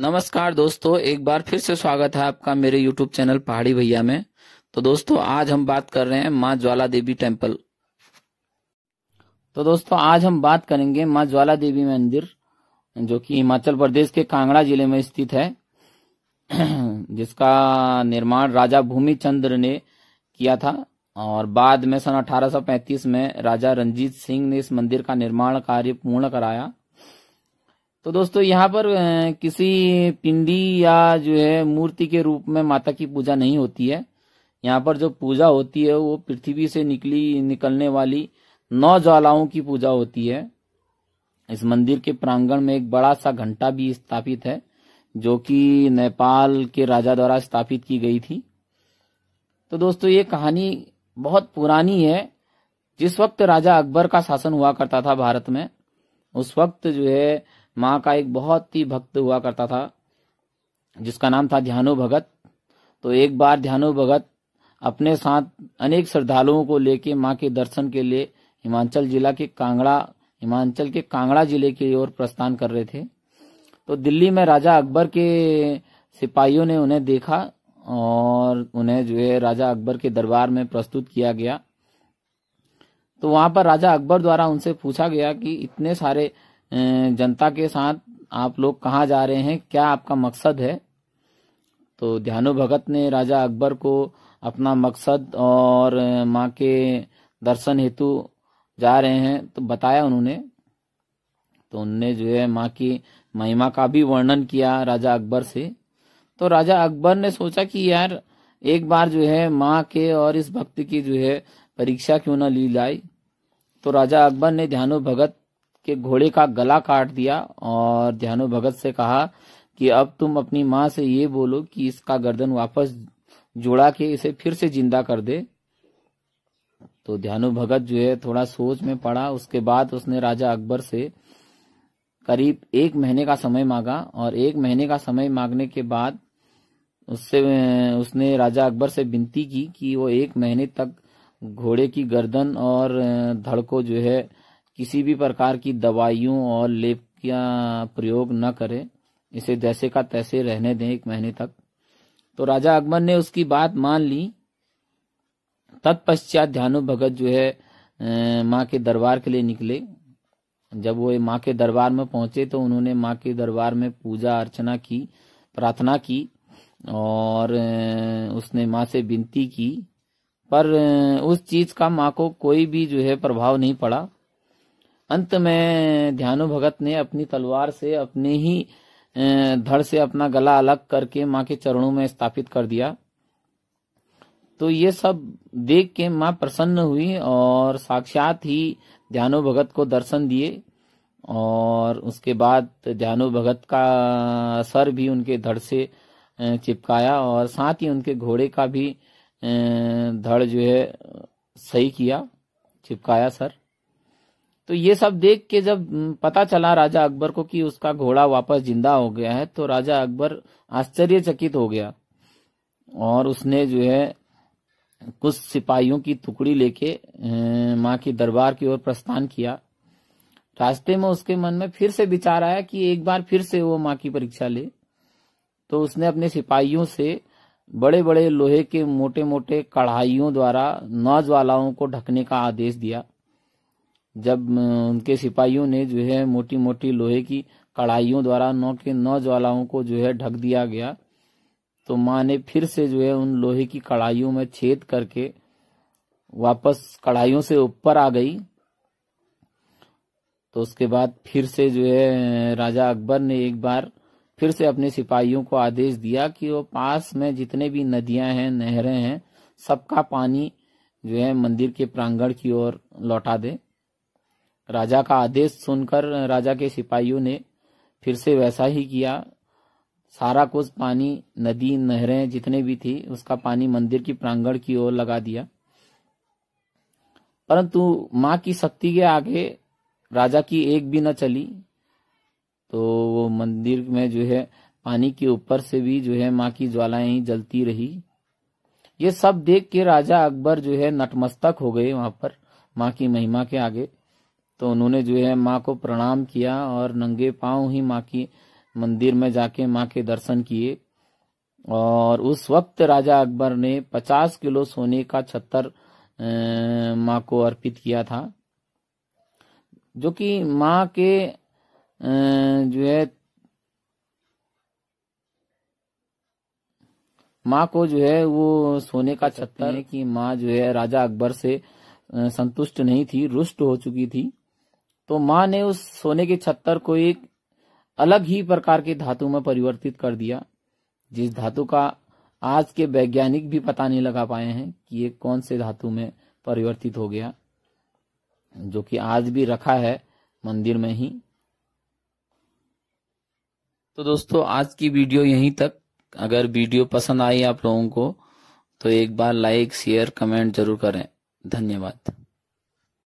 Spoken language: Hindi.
नमस्कार दोस्तों एक बार फिर से स्वागत है आपका मेरे YouTube चैनल पहाड़ी भैया में तो दोस्तों आज हम बात कर रहे हैं माँ ज्वाला देवी टेम्पल तो दोस्तों आज हम बात करेंगे माँ ज्वाला देवी मंदिर जो कि हिमाचल प्रदेश के कांगड़ा जिले में स्थित है जिसका निर्माण राजा भूमि चंद्र ने किया था और बाद में सन 1835 में राजा रंजीत सिंह ने इस मंदिर का निर्माण कार्य पूर्ण कराया तो दोस्तों यहाँ पर किसी पिंडी या जो है मूर्ति के रूप में माता की पूजा नहीं होती है यहाँ पर जो पूजा होती है वो पृथ्वी से निकली निकलने वाली नौ ज्वालाओं की पूजा होती है इस मंदिर के प्रांगण में एक बड़ा सा घंटा भी स्थापित है जो कि नेपाल के राजा द्वारा स्थापित की गई थी तो दोस्तों ये कहानी बहुत पुरानी है जिस वक्त राजा अकबर का शासन हुआ करता था भारत में उस वक्त जो है माँ का एक बहुत ही भक्त हुआ करता था जिसका नाम था ध्यानो भगत तो एक बार ध्यानो भगत अपने साथ अनेक श्रद्धालुओं को लेके माँ के दर्शन के लिए हिमाचल जिला के कांगड़ा हिमाचल के कांगड़ा जिले की ओर प्रस्थान कर रहे थे तो दिल्ली में राजा अकबर के सिपाहियों ने उन्हें देखा और उन्हें जो है राजा अकबर के दरबार में प्रस्तुत किया गया तो वहां पर राजा अकबर द्वारा उनसे पूछा गया कि इतने सारे जनता के साथ आप लोग कहाँ जा रहे हैं क्या आपका मकसद है तो ध्यानु भगत ने राजा अकबर को अपना मकसद और माँ के दर्शन हेतु जा रहे हैं तो बताया उन्होंने तो उनने जो है माँ की महिमा का भी वर्णन किया राजा अकबर से तो राजा अकबर ने सोचा कि यार एक बार जो है माँ के और इस भक्त की जो है परीक्षा क्यों ना ली जाए तो राजा अकबर ने ध्यानु भगत के घोड़े का गला काट दिया और ध्यानु भगत से कहा कि अब तुम अपनी माँ से ये बोलो कि इसका गर्दन वापस जोड़ा के इसे फिर से जिंदा कर दे तो ध्यानु भगत जो है थोड़ा सोच में पड़ा उसके बाद उसने राजा अकबर से करीब एक महीने का समय मांगा और एक महीने का समय मांगने के बाद उससे उसने राजा अकबर से विनती की कि वो एक महीने तक घोड़े की गर्दन और धड़ को जो है किसी भी प्रकार की दवाइयों और लेप का प्रयोग न करें इसे जैसे का तैसे रहने दें एक महीने तक तो राजा अकबर ने उसकी बात मान ली तत्पश्चात ध्यानु भगत जो है अं, माँ के दरबार के लिए निकले जब वो माँ के दरबार में पहुंचे तो उन्होंने माँ के दरबार में पूजा अर्चना की प्रार्थना की और अं, उसने माँ से विनती की पर अं, उस चीज का माँ को कोई भी जो है प्रभाव नहीं पड़ा अंत में ध्यानु भगत ने अपनी तलवार से अपने ही धड़ से अपना गला अलग करके माँ के चरणों में स्थापित कर दिया तो ये सब देख के माँ प्रसन्न हुई और साक्षात ही ध्यानो भगत को दर्शन दिए और उसके बाद ध्यानो भगत का सर भी उनके धड़ से चिपकाया और साथ ही उनके घोड़े का भी धड़ जो है सही किया चिपकाया सर तो ये सब देख के जब हम्म, पता चला राजा अकबर को कि उसका घोड़ा वापस जिंदा हो गया है तो राजा अकबर आश्चर्यचकित हो गया और उसने जो है कुछ सिपाहियों की टुकड़ी लेके अं, माँ के दरबार की ओर प्रस्थान किया रास्ते में उसके मन में फिर से विचार आया कि एक बार फिर से वो माँ की परीक्षा ले तो उसने अपने सिपाहियों से बड़े बड़े लोहे के मोटे मोटे कढ़ाइयों द्वारा नौजवालाओं को ढकने का आदेश दिया जब उनके सिपाहियों ने जो है मोटी मोटी लोहे की कड़ाइयों द्वारा नौ के नौ ज्वालाओं को जो है ढक दिया गया तो माँ ने फिर से जो है उन लोहे की कड़ाइयों में छेद करके वापस कड़ाइयों से ऊपर आ गई तो उसके बाद फिर से जो है राजा अकबर ने एक बार फिर से अपने सिपाहियों को आदेश दिया कि वो पास में जितने भी नदियां हैं नहरें हैं सबका पानी जो है मंदिर के प्रांगण की ओर लौटा दे राजा का आदेश सुनकर राजा के सिपाहियों ने फिर से वैसा ही किया सारा कुछ पानी नदी नहरें जितने भी थी उसका पानी मंदिर की प्रांगण की ओर लगा दिया परंतु माँ की शक्ति के आगे राजा की एक भी न चली तो वो मंदिर में जो है पानी के ऊपर से भी जो है माँ की ज्वालाएं ही जलती रही ये सब देख के राजा अकबर जो है नतमस्तक हो गए वहां पर मां की महिमा के आगे तो उन्होंने जो है माँ को प्रणाम किया और नंगे पांव ही माँ की मंदिर में जाके माँ के दर्शन किए और उस वक्त राजा अकबर ने 50 किलो सोने का छत्तर अं, माँ को अर्पित किया था जो कि माँ के अं, जो है माँ को जो है वो सोने का छत्तर है कि माँ जो है राजा अकबर से अं, संतुष्ट नहीं थी रुष्ट हो चुकी थी तो माँ ने उस सोने के छत्तर को एक अलग ही प्रकार के धातु में परिवर्तित कर दिया जिस धातु का आज के वैज्ञानिक भी पता नहीं लगा पाए हैं कि ये कौन से धातु में परिवर्तित हो गया जो कि आज भी रखा है मंदिर में ही तो दोस्तों आज की वीडियो यहीं तक अगर वीडियो पसंद आई आप लोगों को तो एक बार लाइक शेयर कमेंट जरूर करें धन्यवाद